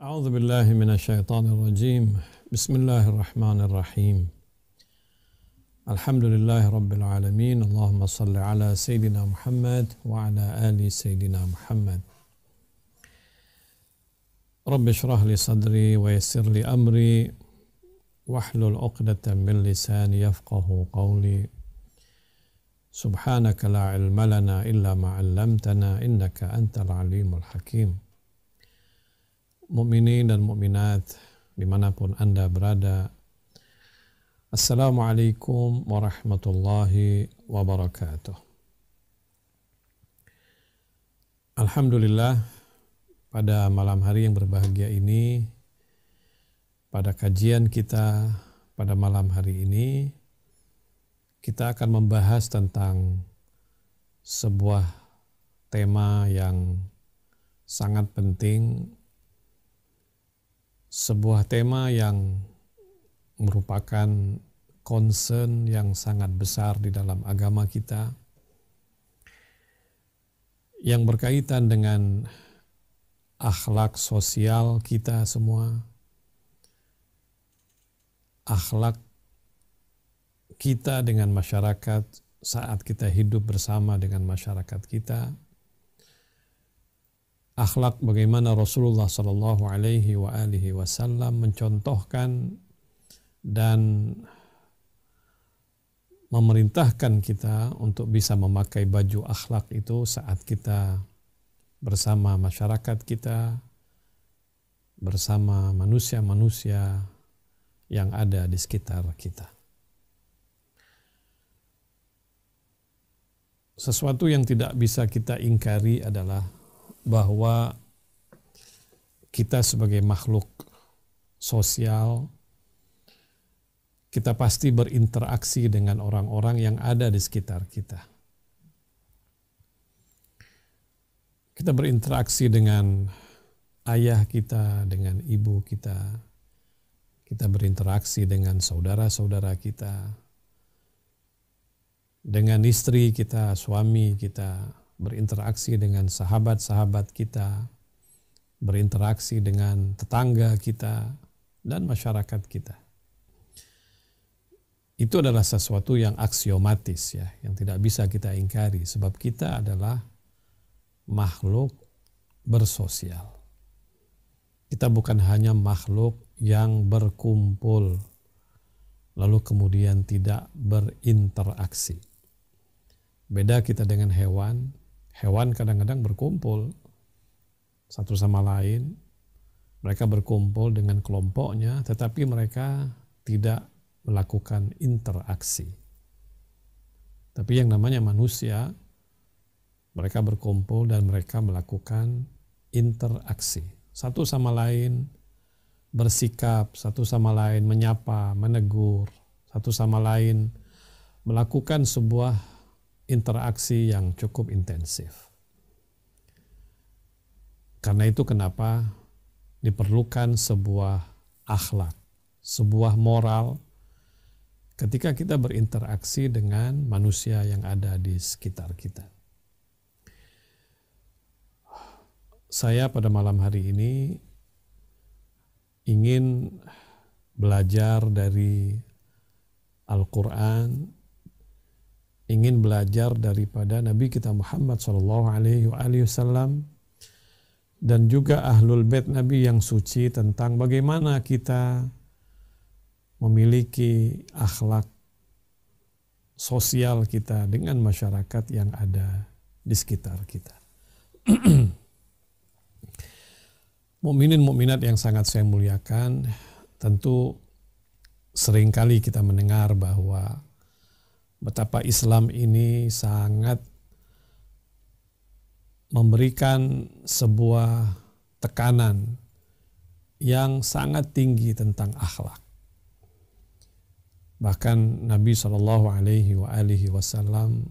أعوذ بالله من الشيطان الرجيم بسم الله الرحمن الرحيم الحمد لله رب العالمين اللهم صل على سيدنا محمد وعلى آل سيدنا محمد رب اشرح لي صدري ويسر لي أمري واحلل عقدة من لساني يفقه قولي سبحانك لا علم لنا إلا ما علمتنا إنك أنت العليم الحكيم mukminin dan mukminat dimanapun Anda berada. Assalamualaikum warahmatullahi wabarakatuh. Alhamdulillah, pada malam hari yang berbahagia ini, pada kajian kita pada malam hari ini, kita akan membahas tentang sebuah tema yang sangat penting sebuah tema yang merupakan concern yang sangat besar di dalam agama kita yang berkaitan dengan akhlak sosial kita semua akhlak kita dengan masyarakat saat kita hidup bersama dengan masyarakat kita akhlak bagaimana Rasulullah Shallallahu Alaihi wa alihi Wasallam mencontohkan dan memerintahkan kita untuk bisa memakai baju akhlak itu saat kita bersama masyarakat kita, bersama manusia-manusia yang ada di sekitar kita. Sesuatu yang tidak bisa kita ingkari adalah bahwa kita sebagai makhluk sosial kita pasti berinteraksi dengan orang-orang yang ada di sekitar kita. Kita berinteraksi dengan ayah kita, dengan ibu kita. Kita berinteraksi dengan saudara-saudara kita, dengan istri kita, suami kita, berinteraksi dengan sahabat-sahabat kita, berinteraksi dengan tetangga kita, dan masyarakat kita. Itu adalah sesuatu yang aksiomatis ya, yang tidak bisa kita ingkari sebab kita adalah makhluk bersosial. Kita bukan hanya makhluk yang berkumpul lalu kemudian tidak berinteraksi. Beda kita dengan hewan, Hewan kadang-kadang berkumpul satu sama lain. Mereka berkumpul dengan kelompoknya, tetapi mereka tidak melakukan interaksi. Tapi yang namanya manusia, mereka berkumpul dan mereka melakukan interaksi. Satu sama lain bersikap, satu sama lain menyapa, menegur, satu sama lain melakukan sebuah interaksi yang cukup intensif. Karena itu kenapa diperlukan sebuah akhlak, sebuah moral ketika kita berinteraksi dengan manusia yang ada di sekitar kita. Saya pada malam hari ini ingin belajar dari Al-Quran ingin belajar daripada Nabi kita Muhammad Shallallahu Alaihi Wasallam dan juga ahlul bait Nabi yang suci tentang bagaimana kita memiliki akhlak sosial kita dengan masyarakat yang ada di sekitar kita. Mukminin mukminat yang sangat saya muliakan, tentu seringkali kita mendengar bahwa betapa Islam ini sangat memberikan sebuah tekanan yang sangat tinggi tentang akhlak. Bahkan Nabi Shallallahu Alaihi Wasallam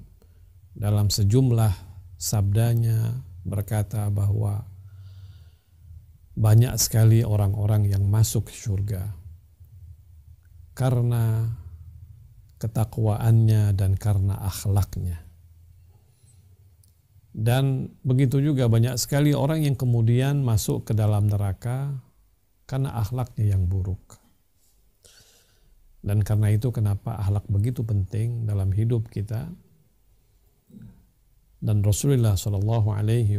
dalam sejumlah sabdanya berkata bahwa banyak sekali orang-orang yang masuk surga karena ketakwaannya dan karena akhlaknya. Dan begitu juga banyak sekali orang yang kemudian masuk ke dalam neraka karena akhlaknya yang buruk. Dan karena itu kenapa akhlak begitu penting dalam hidup kita. Dan Rasulullah Shallallahu Alaihi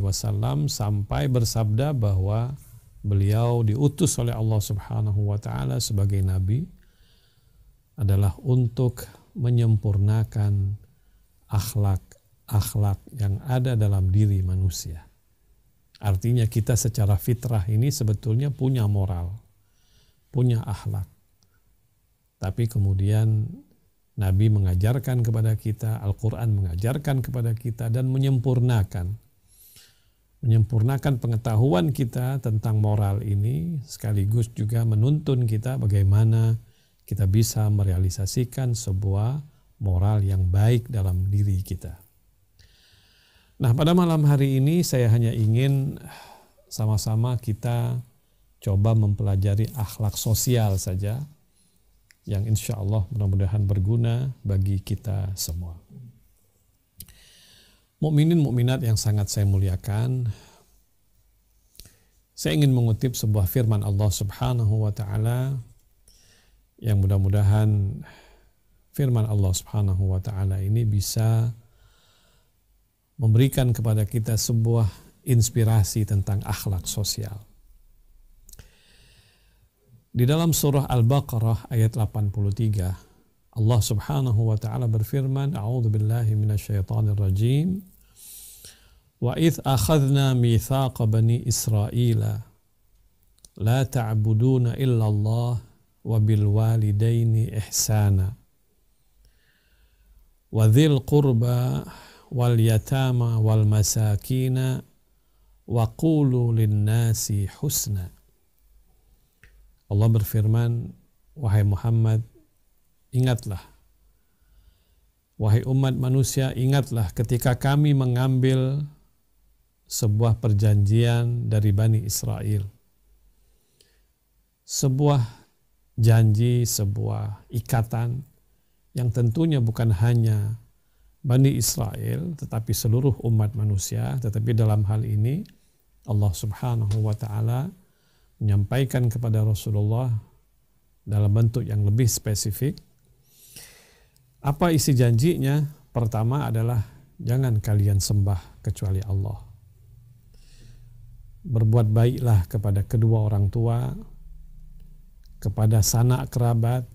Wasallam sampai bersabda bahwa beliau diutus oleh Allah Subhanahu Wa Taala sebagai nabi adalah untuk menyempurnakan akhlak-akhlak yang ada dalam diri manusia. Artinya kita secara fitrah ini sebetulnya punya moral, punya akhlak. Tapi kemudian Nabi mengajarkan kepada kita, Al-Quran mengajarkan kepada kita dan menyempurnakan. Menyempurnakan pengetahuan kita tentang moral ini sekaligus juga menuntun kita bagaimana kita bisa merealisasikan sebuah moral yang baik dalam diri kita. Nah, pada malam hari ini saya hanya ingin sama-sama kita coba mempelajari akhlak sosial saja yang insya Allah mudah-mudahan berguna bagi kita semua. Mukminin mukminat yang sangat saya muliakan, saya ingin mengutip sebuah firman Allah Subhanahu wa taala yang mudah-mudahan firman Allah Subhanahu wa taala ini bisa memberikan kepada kita sebuah inspirasi tentang akhlak sosial. Di dalam surah Al-Baqarah ayat 83, Allah Subhanahu wa taala berfirman, "A'udzu billahi minasyaitonir rajim." Wa idh akhadna mithaqa bani Israila la ta'buduna illa Allah wabil walidaini ihsana wadhil qurba wal yatama wal masakina waqulu qulu linnasi husna Allah berfirman wahai Muhammad ingatlah wahai umat manusia ingatlah ketika kami mengambil sebuah perjanjian dari Bani Israel sebuah janji, sebuah ikatan yang tentunya bukan hanya Bani Israel tetapi seluruh umat manusia tetapi dalam hal ini Allah Subhanahu wa taala menyampaikan kepada Rasulullah dalam bentuk yang lebih spesifik apa isi janjinya pertama adalah jangan kalian sembah kecuali Allah berbuat baiklah kepada kedua orang tua kepada sanak kerabat,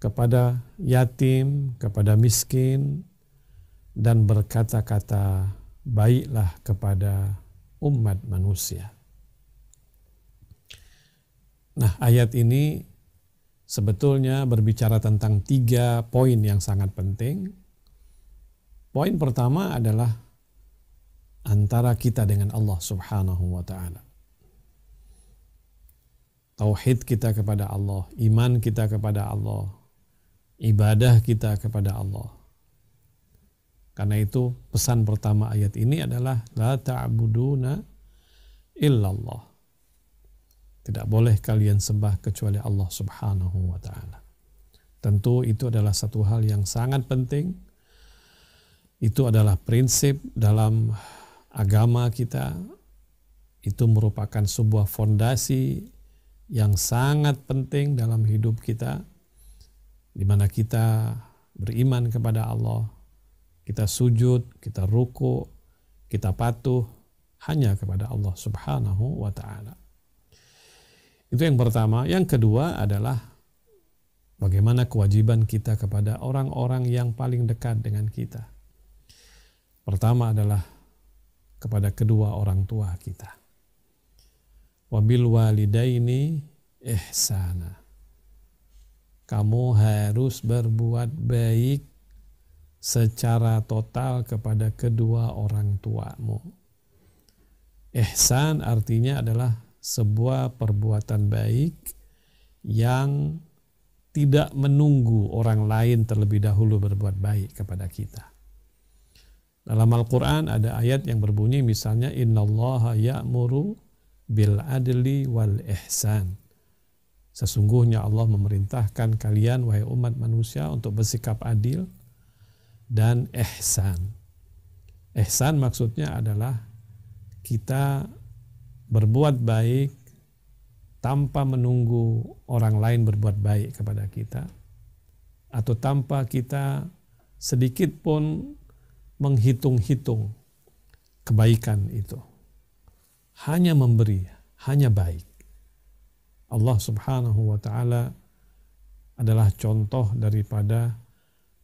kepada yatim, kepada miskin, dan berkata-kata baiklah kepada umat manusia. Nah, ayat ini sebetulnya berbicara tentang tiga poin yang sangat penting. Poin pertama adalah antara kita dengan Allah Subhanahu wa Ta'ala tauhid kita kepada Allah, iman kita kepada Allah, ibadah kita kepada Allah. Karena itu pesan pertama ayat ini adalah la ta'buduna illallah. Tidak boleh kalian sembah kecuali Allah Subhanahu wa taala. Tentu itu adalah satu hal yang sangat penting. Itu adalah prinsip dalam agama kita. Itu merupakan sebuah fondasi yang sangat penting dalam hidup kita di mana kita beriman kepada Allah, kita sujud, kita ruku, kita patuh hanya kepada Allah Subhanahu wa taala. Itu yang pertama. Yang kedua adalah bagaimana kewajiban kita kepada orang-orang yang paling dekat dengan kita. Pertama adalah kepada kedua orang tua kita wabil walidaini ihsana. Kamu harus berbuat baik secara total kepada kedua orang tuamu. Ihsan artinya adalah sebuah perbuatan baik yang tidak menunggu orang lain terlebih dahulu berbuat baik kepada kita. Dalam Al-Quran ada ayat yang berbunyi misalnya Inna allaha ya'muru bil adli wal ihsan. Sesungguhnya Allah memerintahkan kalian wahai umat manusia untuk bersikap adil dan ihsan. Ihsan maksudnya adalah kita berbuat baik tanpa menunggu orang lain berbuat baik kepada kita atau tanpa kita sedikit pun menghitung-hitung kebaikan itu hanya memberi, hanya baik. Allah Subhanahu wa taala adalah contoh daripada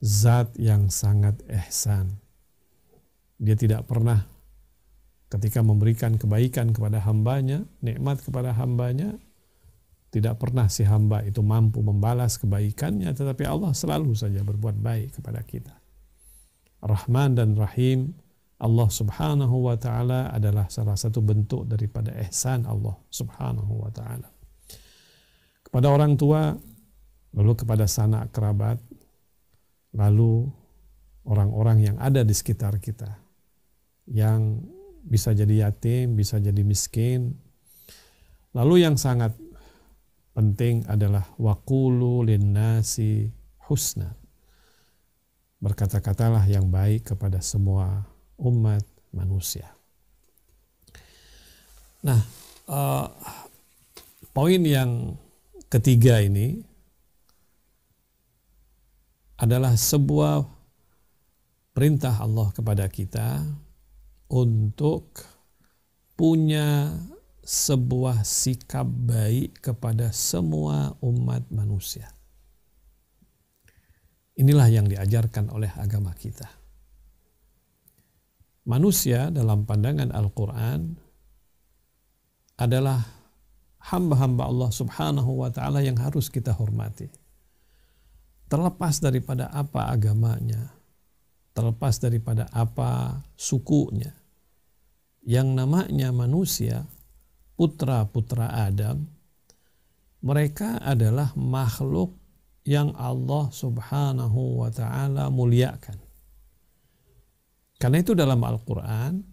zat yang sangat ihsan. Dia tidak pernah ketika memberikan kebaikan kepada hambanya, nikmat kepada hambanya, tidak pernah si hamba itu mampu membalas kebaikannya, tetapi Allah selalu saja berbuat baik kepada kita. Rahman dan Rahim Allah Subhanahu wa taala adalah salah satu bentuk daripada ihsan Allah Subhanahu wa taala. Kepada orang tua, lalu kepada sanak kerabat, lalu orang-orang yang ada di sekitar kita yang bisa jadi yatim, bisa jadi miskin. Lalu yang sangat penting adalah wakulu linnasi husna. Berkata-katalah yang baik kepada semua umat manusia. Nah, uh, poin yang ketiga ini adalah sebuah perintah Allah kepada kita untuk punya sebuah sikap baik kepada semua umat manusia. Inilah yang diajarkan oleh agama kita manusia dalam pandangan Al-Quran adalah hamba-hamba Allah subhanahu wa ta'ala yang harus kita hormati. Terlepas daripada apa agamanya, terlepas daripada apa sukunya, yang namanya manusia, putra-putra Adam, mereka adalah makhluk yang Allah subhanahu wa ta'ala muliakan karena itu dalam Al-Quran,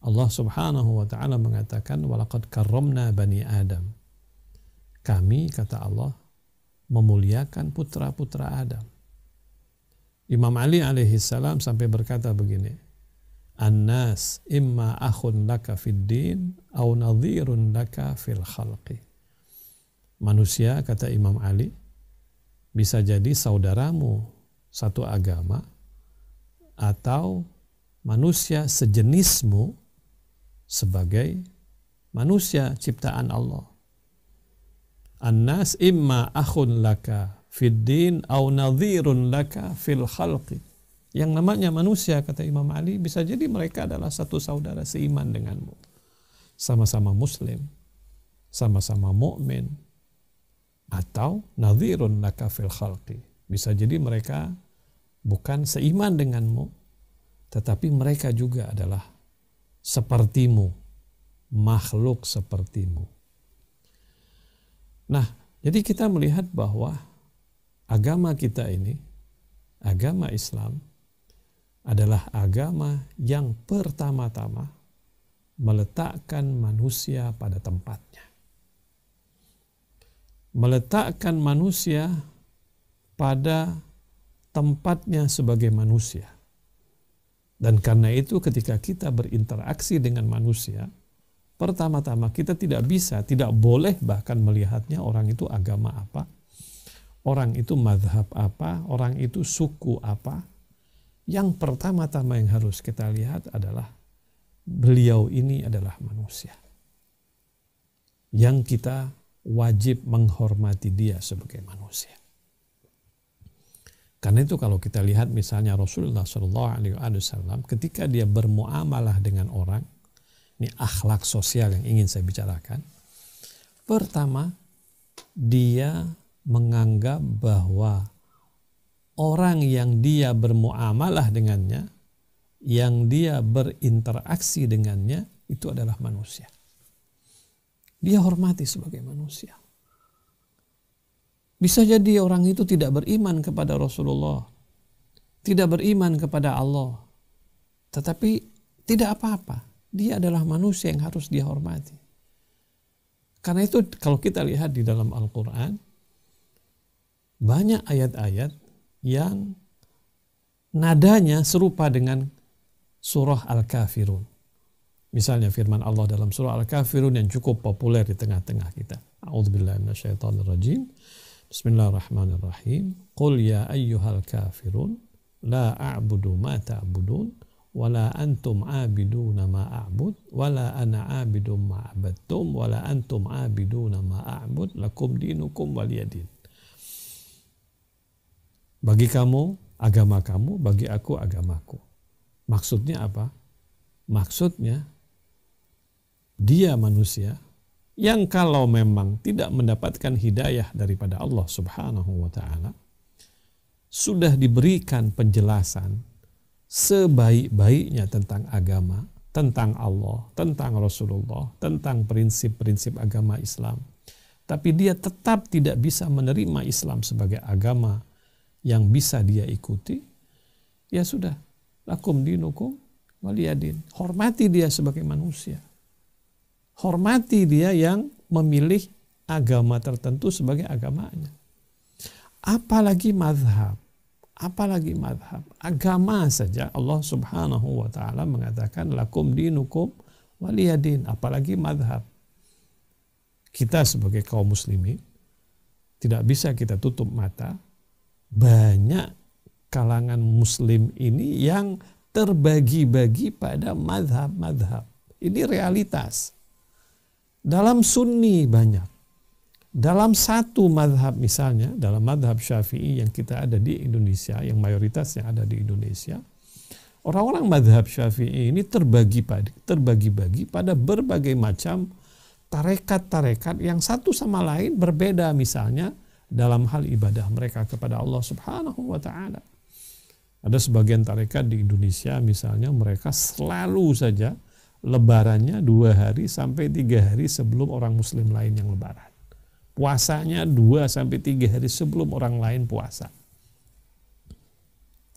Allah subhanahu wa ta'ala mengatakan, Walakad karamna bani Adam. Kami, kata Allah, memuliakan putra-putra Adam. Imam Ali alaihi salam sampai berkata begini, an imma akhun laka fid din au nadhirun laka fil khalqi. Manusia, kata Imam Ali, bisa jadi saudaramu satu agama atau manusia sejenismu sebagai manusia ciptaan Allah. Anas imma akhun laka fid din nadhirun laka fil khalqi. Yang namanya manusia kata Imam Ali bisa jadi mereka adalah satu saudara seiman denganmu. Sama-sama muslim, sama-sama mukmin atau nadhirun laka fil khalqi. Bisa jadi mereka bukan seiman denganmu tetapi mereka juga adalah sepertimu, makhluk sepertimu. Nah, jadi kita melihat bahwa agama kita ini, agama Islam, adalah agama yang pertama-tama meletakkan manusia pada tempatnya. Meletakkan manusia pada tempatnya sebagai manusia dan karena itu ketika kita berinteraksi dengan manusia, pertama-tama kita tidak bisa, tidak boleh bahkan melihatnya orang itu agama apa, orang itu madhab apa, orang itu suku apa. Yang pertama-tama yang harus kita lihat adalah beliau ini adalah manusia. Yang kita wajib menghormati dia sebagai manusia. Karena itu kalau kita lihat misalnya Rasulullah Shallallahu Alaihi Wasallam ketika dia bermuamalah dengan orang, ini akhlak sosial yang ingin saya bicarakan. Pertama, dia menganggap bahwa orang yang dia bermuamalah dengannya, yang dia berinteraksi dengannya itu adalah manusia. Dia hormati sebagai manusia. Bisa jadi orang itu tidak beriman kepada Rasulullah, tidak beriman kepada Allah, tetapi tidak apa-apa. Dia adalah manusia yang harus dihormati. Karena itu kalau kita lihat di dalam Al-Quran, banyak ayat-ayat yang nadanya serupa dengan surah Al-Kafirun. Misalnya firman Allah dalam surah Al-Kafirun yang cukup populer di tengah-tengah kita. A'udzubillahiminasyaitonirrajim. rajim Bismillahirrahmanirrahim. Qul ya ayyuhal kafirun la a'budu ma ta'budun wa la antum abiduna ma a'bud wa la ana abidu ma abadtum wa la antum abiduna ma a'bud lakum dinukum waliyadin. Bagi kamu agama kamu, bagi aku agamaku. Maksudnya apa? Maksudnya dia manusia yang kalau memang tidak mendapatkan hidayah daripada Allah Subhanahu wa taala sudah diberikan penjelasan sebaik-baiknya tentang agama, tentang Allah, tentang Rasulullah, tentang prinsip-prinsip agama Islam. Tapi dia tetap tidak bisa menerima Islam sebagai agama yang bisa dia ikuti. Ya sudah, lakum dinukum waliyadin. Hormati dia sebagai manusia hormati dia yang memilih agama tertentu sebagai agamanya. Apalagi madhab. Apalagi madhab. Agama saja Allah subhanahu wa ta'ala mengatakan lakum dinukum waliyadin. Apalagi madhab. Kita sebagai kaum muslimin tidak bisa kita tutup mata. Banyak kalangan muslim ini yang terbagi-bagi pada madhab-madhab. Ini realitas. Dalam sunni banyak. Dalam satu madhab misalnya, dalam madhab syafi'i yang kita ada di Indonesia, yang mayoritas yang ada di Indonesia, orang-orang madhab syafi'i ini terbagi pada, terbagi-bagi pada berbagai macam tarekat-tarekat yang satu sama lain berbeda misalnya dalam hal ibadah mereka kepada Allah Subhanahu wa taala. Ada sebagian tarekat di Indonesia misalnya mereka selalu saja lebarannya dua hari sampai tiga hari sebelum orang muslim lain yang lebaran. Puasanya dua sampai tiga hari sebelum orang lain puasa.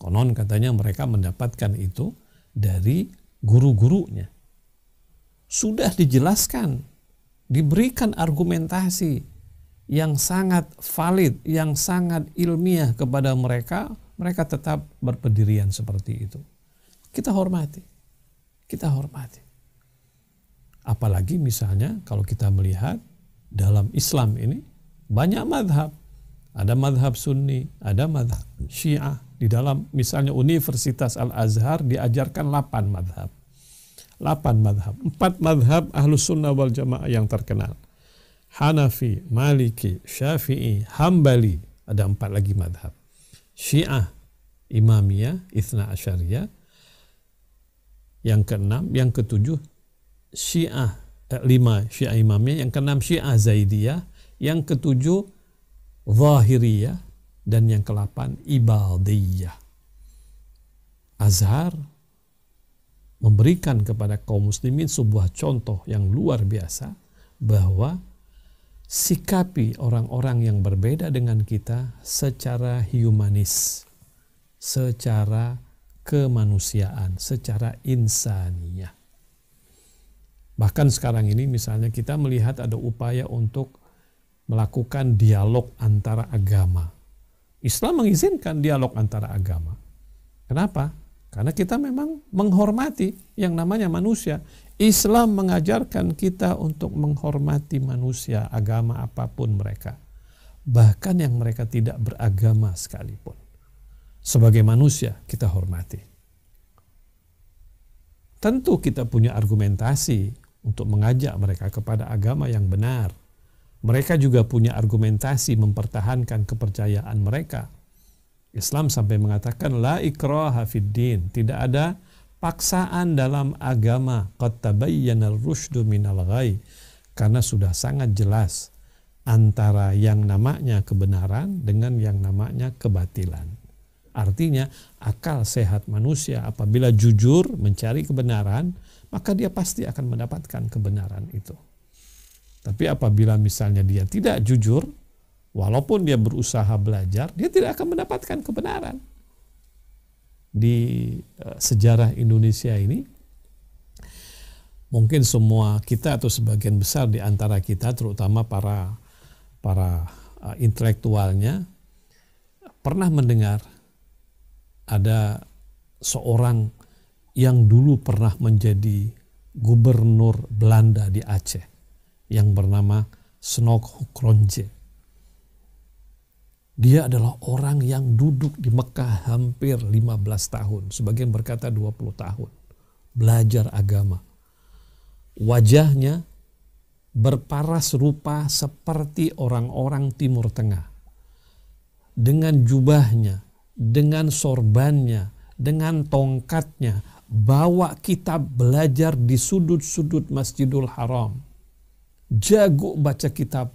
Konon katanya mereka mendapatkan itu dari guru-gurunya. Sudah dijelaskan, diberikan argumentasi yang sangat valid, yang sangat ilmiah kepada mereka, mereka tetap berpendirian seperti itu. Kita hormati. Kita hormati. Apalagi misalnya kalau kita melihat dalam Islam ini banyak madhab. Ada madhab sunni, ada madhab syiah. Di dalam misalnya Universitas Al-Azhar diajarkan 8 madhab. 8 madhab. 4 madhab ahlus sunnah wal jamaah yang terkenal. Hanafi, Maliki, Syafi'i, Hambali. Ada empat lagi madhab. Syiah, Imamiyah, Ithna Asyariyah. Yang keenam, yang ketujuh, Syiah eh, lima Syiah imamnya, yang keenam Syiah Zaidiyah, yang ketujuh Zahiriyah, dan yang kelapan Ibadiyah. Azhar memberikan kepada kaum muslimin sebuah contoh yang luar biasa bahwa sikapi orang-orang yang berbeda dengan kita secara humanis, secara kemanusiaan, secara insaniyah. Bahkan sekarang ini misalnya kita melihat ada upaya untuk melakukan dialog antara agama. Islam mengizinkan dialog antara agama. Kenapa? Karena kita memang menghormati yang namanya manusia. Islam mengajarkan kita untuk menghormati manusia agama apapun mereka. Bahkan yang mereka tidak beragama sekalipun. Sebagai manusia kita hormati. Tentu kita punya argumentasi untuk mengajak mereka kepada agama yang benar. Mereka juga punya argumentasi mempertahankan kepercayaan mereka. Islam sampai mengatakan la ikraha fid tidak ada paksaan dalam agama. Qad tabayyana ar-rusydu minal ghay. Karena sudah sangat jelas antara yang namanya kebenaran dengan yang namanya kebatilan. Artinya akal sehat manusia apabila jujur mencari kebenaran, maka dia pasti akan mendapatkan kebenaran itu. Tapi apabila misalnya dia tidak jujur, walaupun dia berusaha belajar, dia tidak akan mendapatkan kebenaran. Di e, sejarah Indonesia ini, mungkin semua kita atau sebagian besar di antara kita, terutama para para e, intelektualnya, pernah mendengar ada seorang yang dulu pernah menjadi gubernur Belanda di Aceh yang bernama Snok Hukronje. Dia adalah orang yang duduk di Mekah hampir 15 tahun, sebagian berkata 20 tahun, belajar agama. Wajahnya berparas rupa seperti orang-orang Timur Tengah. Dengan jubahnya, dengan sorbannya, dengan tongkatnya, Bawa kitab belajar di sudut-sudut Masjidul Haram. Jago baca kitab.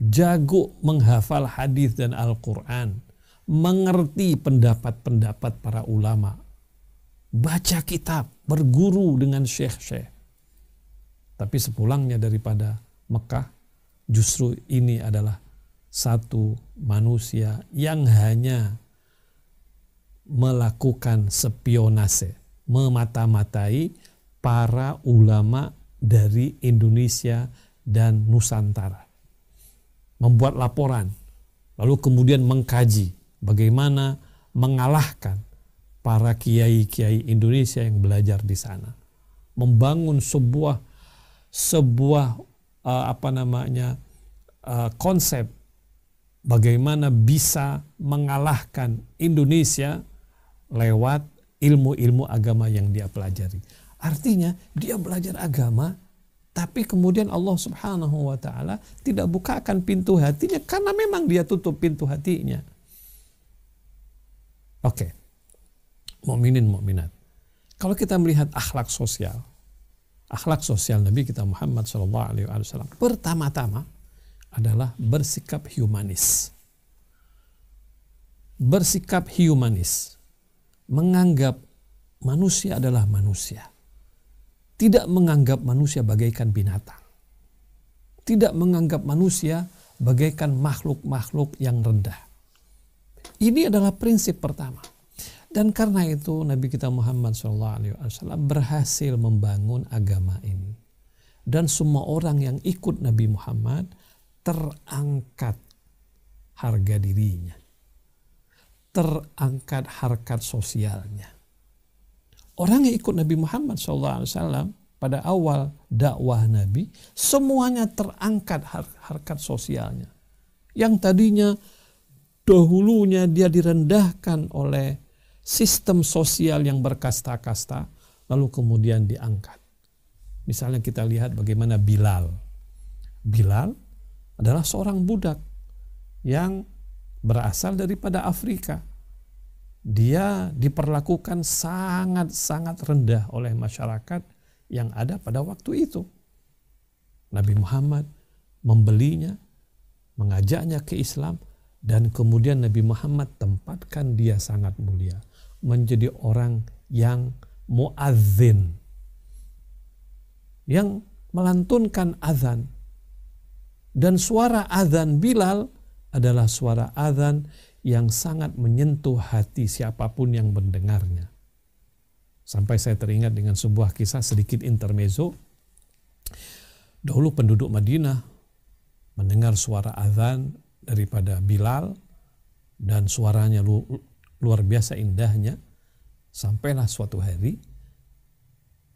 Jago menghafal hadis dan Al-Quran. Mengerti pendapat-pendapat para ulama. Baca kitab, berguru dengan syekh-syekh. Tapi sepulangnya daripada Mekah, justru ini adalah satu manusia yang hanya melakukan spionase memata-matai para ulama dari Indonesia dan Nusantara. Membuat laporan, lalu kemudian mengkaji bagaimana mengalahkan para kiai-kiai Indonesia yang belajar di sana. Membangun sebuah sebuah uh, apa namanya uh, konsep bagaimana bisa mengalahkan Indonesia lewat ilmu-ilmu agama yang dia pelajari. Artinya dia belajar agama tapi kemudian Allah Subhanahu wa taala tidak bukakan pintu hatinya karena memang dia tutup pintu hatinya. Oke. Okay. Mukminin mukminat. Kalau kita melihat akhlak sosial, akhlak sosial Nabi kita Muhammad saw alaihi wasallam pertama-tama adalah bersikap humanis. Bersikap humanis menganggap manusia adalah manusia. Tidak menganggap manusia bagaikan binatang. Tidak menganggap manusia bagaikan makhluk-makhluk yang rendah. Ini adalah prinsip pertama. Dan karena itu Nabi kita Muhammad SAW berhasil membangun agama ini. Dan semua orang yang ikut Nabi Muhammad terangkat harga dirinya terangkat harkat sosialnya. Orang yang ikut Nabi Muhammad SAW pada awal dakwah Nabi, semuanya terangkat harkat sosialnya. Yang tadinya dahulunya dia direndahkan oleh sistem sosial yang berkasta-kasta, lalu kemudian diangkat. Misalnya kita lihat bagaimana Bilal. Bilal adalah seorang budak yang berasal daripada Afrika. Dia diperlakukan sangat-sangat rendah oleh masyarakat yang ada pada waktu itu. Nabi Muhammad membelinya, mengajaknya ke Islam, dan kemudian Nabi Muhammad tempatkan dia sangat mulia, menjadi orang yang muazzin yang melantunkan azan. Dan suara azan Bilal adalah suara azan yang sangat menyentuh hati siapapun yang mendengarnya. Sampai saya teringat dengan sebuah kisah sedikit intermezzo. Dahulu penduduk Madinah mendengar suara azan daripada Bilal dan suaranya lu, luar biasa indahnya. Sampailah suatu hari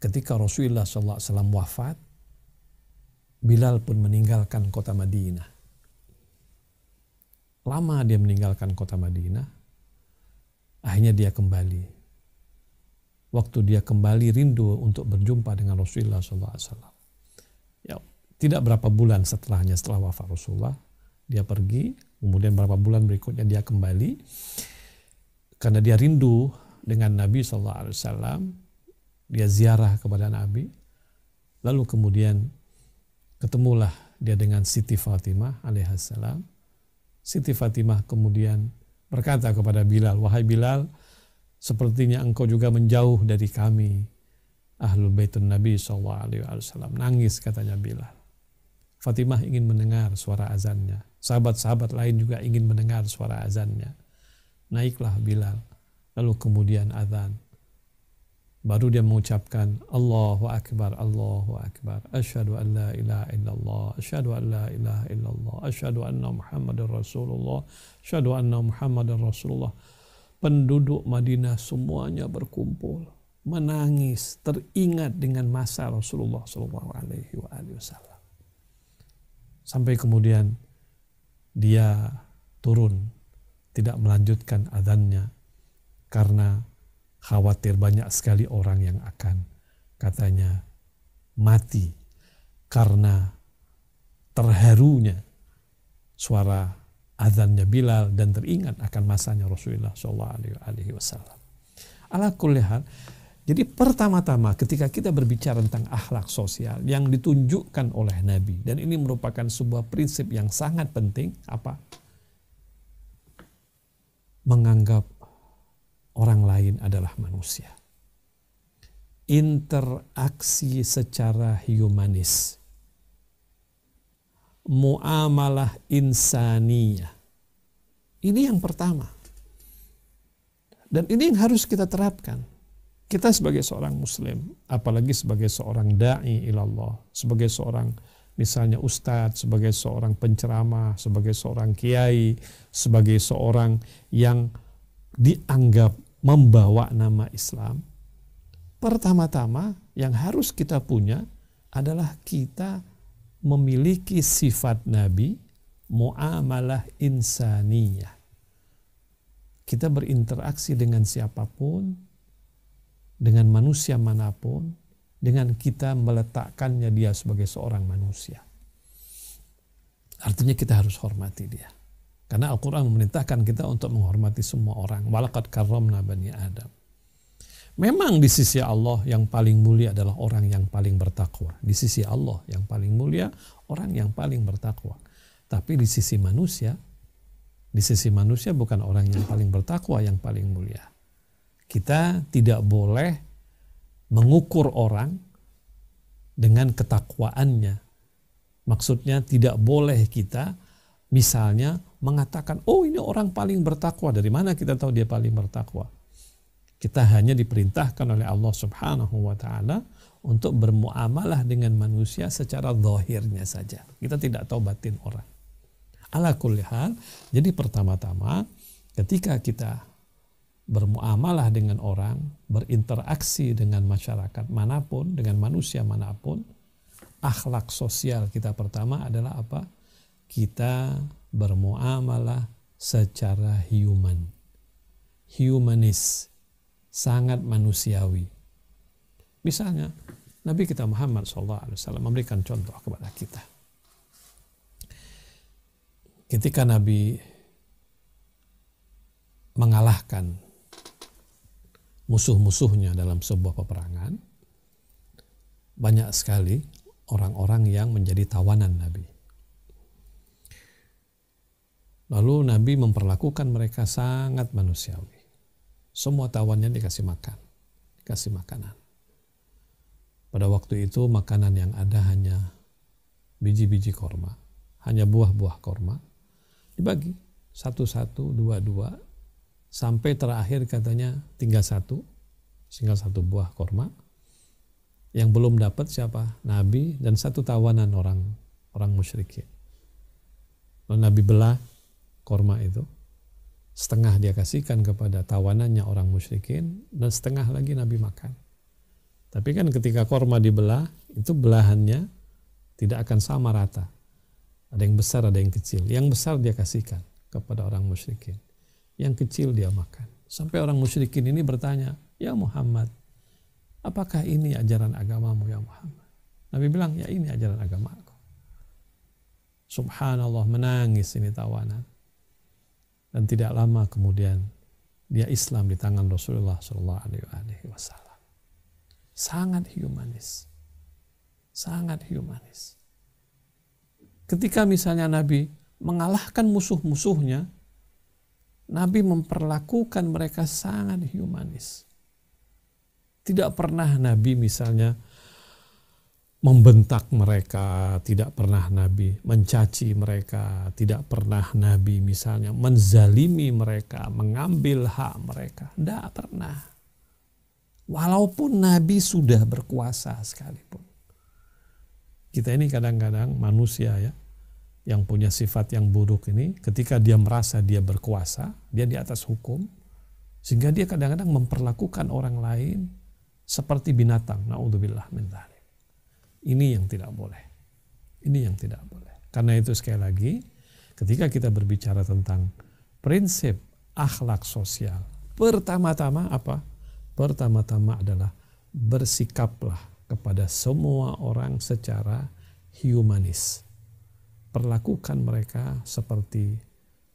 ketika Rasulullah SAW wafat, Bilal pun meninggalkan kota Madinah lama dia meninggalkan kota Madinah, akhirnya dia kembali. Waktu dia kembali rindu untuk berjumpa dengan Rasulullah SAW. Ya, tidak berapa bulan setelahnya setelah wafat Rasulullah, dia pergi, kemudian berapa bulan berikutnya dia kembali karena dia rindu dengan Nabi Shallallahu Alaihi Wasallam, dia ziarah kepada Nabi, lalu kemudian ketemulah dia dengan Siti Fatimah alaihissalam Siti Fatimah kemudian berkata kepada Bilal, "Wahai Bilal, sepertinya engkau juga menjauh dari kami." Ahlul Baitun Nabi SAW nangis katanya Bilal. Fatimah ingin mendengar suara azannya. Sahabat-sahabat lain juga ingin mendengar suara azannya. Naiklah Bilal. Lalu kemudian azan baru dia mengucapkan Allahu Akbar, Allahu Akbar, Ashadu an la ilaha illallah, Ashadu an la ilaha illallah, Ashadu anna Muhammadar Rasulullah, Ashadu anna Muhammadar Rasulullah. Penduduk Madinah semuanya berkumpul, menangis, teringat dengan masa Rasulullah Shallallahu Alaihi Wasallam. Sampai kemudian dia turun, tidak melanjutkan adannya karena khawatir banyak sekali orang yang akan katanya mati karena terharunya suara azannya Bilal dan teringat akan masanya Rasulullah Shallallahu Alaihi Wasallam. Ala kulihat, jadi pertama-tama ketika kita berbicara tentang akhlak sosial yang ditunjukkan oleh Nabi dan ini merupakan sebuah prinsip yang sangat penting apa? Menganggap orang lain adalah manusia. Interaksi secara humanis. Muamalah insaniyah. Ini yang pertama. Dan ini yang harus kita terapkan. Kita sebagai seorang muslim, apalagi sebagai seorang da'i ilallah, sebagai seorang misalnya ustadz, sebagai seorang penceramah, sebagai seorang kiai, sebagai seorang yang dianggap membawa nama Islam, pertama-tama yang harus kita punya adalah kita memiliki sifat Nabi, muamalah insaninya Kita berinteraksi dengan siapapun, dengan manusia manapun, dengan kita meletakkannya dia sebagai seorang manusia. Artinya kita harus hormati dia. Karena Al-Quran memerintahkan kita untuk menghormati semua orang. Walakat karramna bani Adam. Memang di sisi Allah yang paling mulia adalah orang yang paling bertakwa. Di sisi Allah yang paling mulia, orang yang paling bertakwa. Tapi di sisi manusia, di sisi manusia bukan orang yang paling bertakwa yang paling mulia. Kita tidak boleh mengukur orang dengan ketakwaannya. Maksudnya tidak boleh kita misalnya mengatakan, oh ini orang paling bertakwa. Dari mana kita tahu dia paling bertakwa? Kita hanya diperintahkan oleh Allah subhanahu wa ta'ala untuk bermuamalah dengan manusia secara zahirnya saja. Kita tidak tahu batin orang. Ala kulli jadi pertama-tama ketika kita bermuamalah dengan orang, berinteraksi dengan masyarakat manapun, dengan manusia manapun, akhlak sosial kita pertama adalah apa? Kita bermuamalah secara human. Humanis, sangat manusiawi. Misalnya, Nabi kita Muhammad SAW memberikan contoh kepada kita. Ketika Nabi mengalahkan musuh-musuhnya dalam sebuah peperangan, banyak sekali orang-orang yang menjadi tawanan Nabi Lalu Nabi memperlakukan mereka sangat manusiawi. Semua tawannya dikasih makan, dikasih makanan. Pada waktu itu makanan yang ada hanya biji-biji korma, hanya buah-buah korma. Dibagi satu-satu, dua-dua, sampai terakhir katanya tinggal satu, tinggal satu buah korma. Yang belum dapat siapa? Nabi dan satu tawanan orang orang musyrikin. Lalu Nabi belah korma itu setengah dia kasihkan kepada tawanannya orang musyrikin dan setengah lagi Nabi makan. Tapi kan ketika korma dibelah, itu belahannya tidak akan sama rata. Ada yang besar, ada yang kecil. Yang besar dia kasihkan kepada orang musyrikin. Yang kecil dia makan. Sampai orang musyrikin ini bertanya, Ya Muhammad, apakah ini ajaran agamamu ya Muhammad? Nabi bilang, ya ini ajaran agamaku. Subhanallah menangis ini tawanan dan tidak lama kemudian dia Islam di tangan Rasulullah Shallallahu Alaihi Wasallam. Sangat humanis, sangat humanis. Ketika misalnya Nabi mengalahkan musuh-musuhnya, Nabi memperlakukan mereka sangat humanis. Tidak pernah Nabi misalnya membentak mereka tidak pernah nabi, mencaci mereka tidak pernah nabi misalnya, menzalimi mereka, mengambil hak mereka, tidak pernah. Walaupun nabi sudah berkuasa sekalipun. Kita ini kadang-kadang manusia ya, yang punya sifat yang buruk ini, ketika dia merasa dia berkuasa, dia di atas hukum, sehingga dia kadang-kadang memperlakukan orang lain seperti binatang. Naudzubillah min ini yang tidak boleh. Ini yang tidak boleh. Karena itu sekali lagi, ketika kita berbicara tentang prinsip akhlak sosial, pertama-tama apa? Pertama-tama adalah bersikaplah kepada semua orang secara humanis. Perlakukan mereka seperti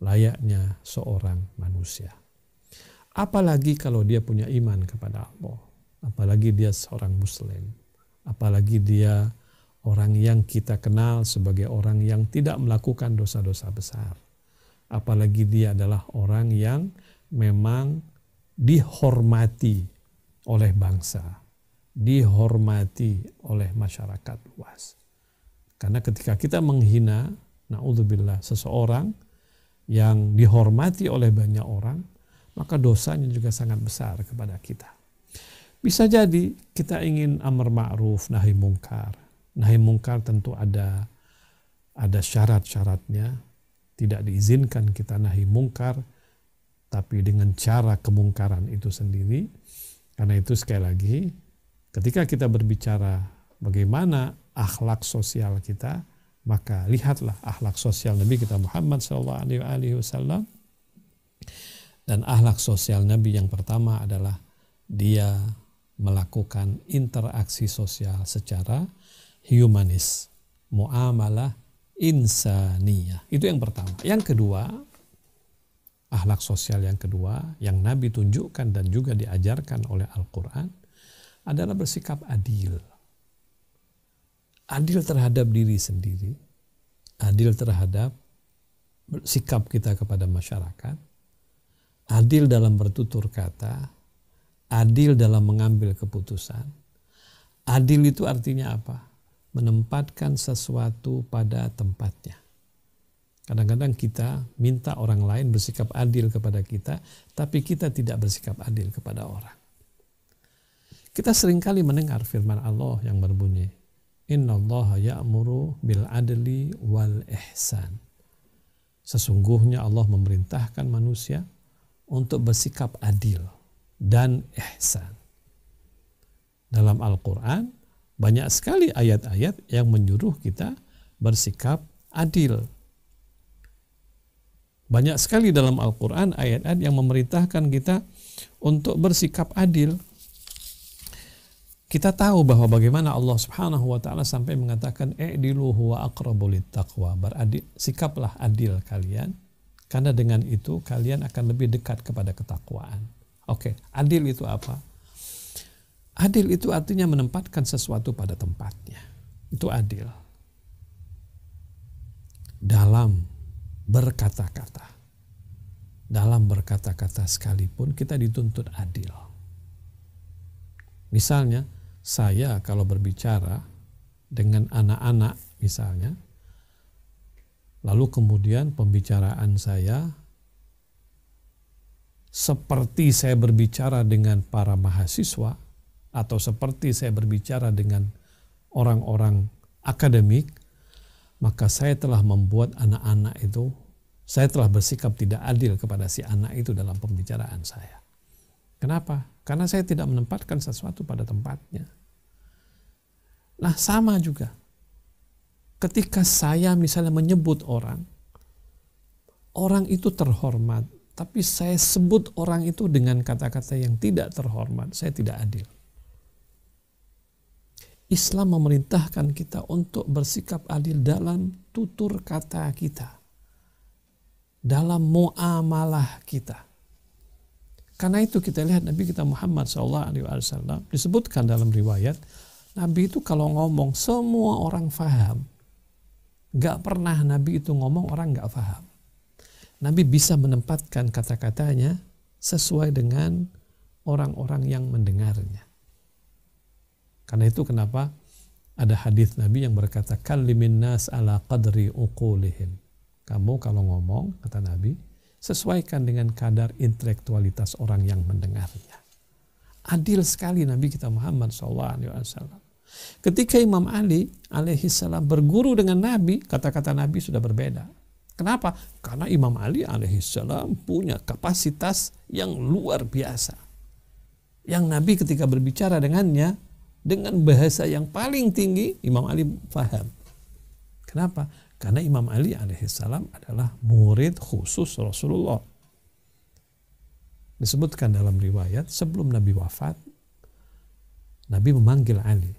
layaknya seorang manusia. Apalagi kalau dia punya iman kepada Allah, apalagi dia seorang Muslim apalagi dia orang yang kita kenal sebagai orang yang tidak melakukan dosa-dosa besar. Apalagi dia adalah orang yang memang dihormati oleh bangsa, dihormati oleh masyarakat luas. Karena ketika kita menghina, naudzubillah, seseorang yang dihormati oleh banyak orang, maka dosanya juga sangat besar kepada kita. Bisa jadi kita ingin amar ma'ruf, nahi mungkar. Nahi mungkar tentu ada ada syarat-syaratnya. Tidak diizinkan kita nahi mungkar, tapi dengan cara kemungkaran itu sendiri. Karena itu sekali lagi, ketika kita berbicara bagaimana akhlak sosial kita, maka lihatlah akhlak sosial Nabi kita Muhammad SAW dan akhlak sosial Nabi yang pertama adalah dia melakukan interaksi sosial secara humanis, muamalah insaniyah. Itu yang pertama. Yang kedua, ahlak sosial yang kedua yang Nabi tunjukkan dan juga diajarkan oleh Al-Qur'an adalah bersikap adil. Adil terhadap diri sendiri, adil terhadap sikap kita kepada masyarakat, adil dalam bertutur kata, adil dalam mengambil keputusan. Adil itu artinya apa? Menempatkan sesuatu pada tempatnya. Kadang-kadang kita minta orang lain bersikap adil kepada kita, tapi kita tidak bersikap adil kepada orang. Kita seringkali mendengar firman Allah yang berbunyi, Inna Allah ya'muru bil adli wal ihsan. Sesungguhnya Allah memerintahkan manusia untuk bersikap adil dan ihsan. Dalam Al-Quran banyak sekali ayat-ayat yang menyuruh kita bersikap adil. Banyak sekali dalam Al-Quran ayat-ayat yang memerintahkan kita untuk bersikap adil. Kita tahu bahwa bagaimana Allah Subhanahu wa taala sampai mengatakan i'dilu huwa aqrabu takwa, Beradil, sikaplah adil kalian karena dengan itu kalian akan lebih dekat kepada ketakwaan. Oke, okay. adil itu apa? Adil itu artinya menempatkan sesuatu pada tempatnya. Itu adil. Dalam berkata-kata. Dalam berkata-kata sekalipun kita dituntut adil. Misalnya, saya kalau berbicara dengan anak-anak misalnya, lalu kemudian pembicaraan saya seperti saya berbicara dengan para mahasiswa atau seperti saya berbicara dengan orang-orang akademik, maka saya telah membuat anak-anak itu, saya telah bersikap tidak adil kepada si anak itu dalam pembicaraan saya. Kenapa? Karena saya tidak menempatkan sesuatu pada tempatnya. Nah, sama juga. Ketika saya misalnya menyebut orang, orang itu terhormat, tapi saya sebut orang itu dengan kata-kata yang tidak terhormat. Saya tidak adil. Islam memerintahkan kita untuk bersikap adil dalam tutur kata kita. Dalam muamalah kita. Karena itu kita lihat Nabi kita Muhammad SAW disebutkan dalam riwayat, Nabi itu kalau ngomong semua orang faham. Gak pernah Nabi itu ngomong orang gak faham. Nabi bisa menempatkan kata-katanya sesuai dengan orang-orang yang mendengarnya. Karena itu kenapa ada hadis Nabi yang berkata kalimin nas ala qadri uqulihim. Kamu kalau ngomong kata Nabi sesuaikan dengan kadar intelektualitas orang yang mendengarnya. Adil sekali Nabi kita Muhammad SAW. Ketika Imam Ali alaihi salam berguru dengan Nabi, kata-kata Nabi sudah berbeda. Kenapa? Karena Imam Ali alaihissalam punya kapasitas yang luar biasa. Yang Nabi ketika berbicara dengannya dengan bahasa yang paling tinggi, Imam Ali paham. Kenapa? Karena Imam Ali alaihissalam adalah murid khusus Rasulullah. Disebutkan dalam riwayat sebelum Nabi wafat, Nabi memanggil Ali.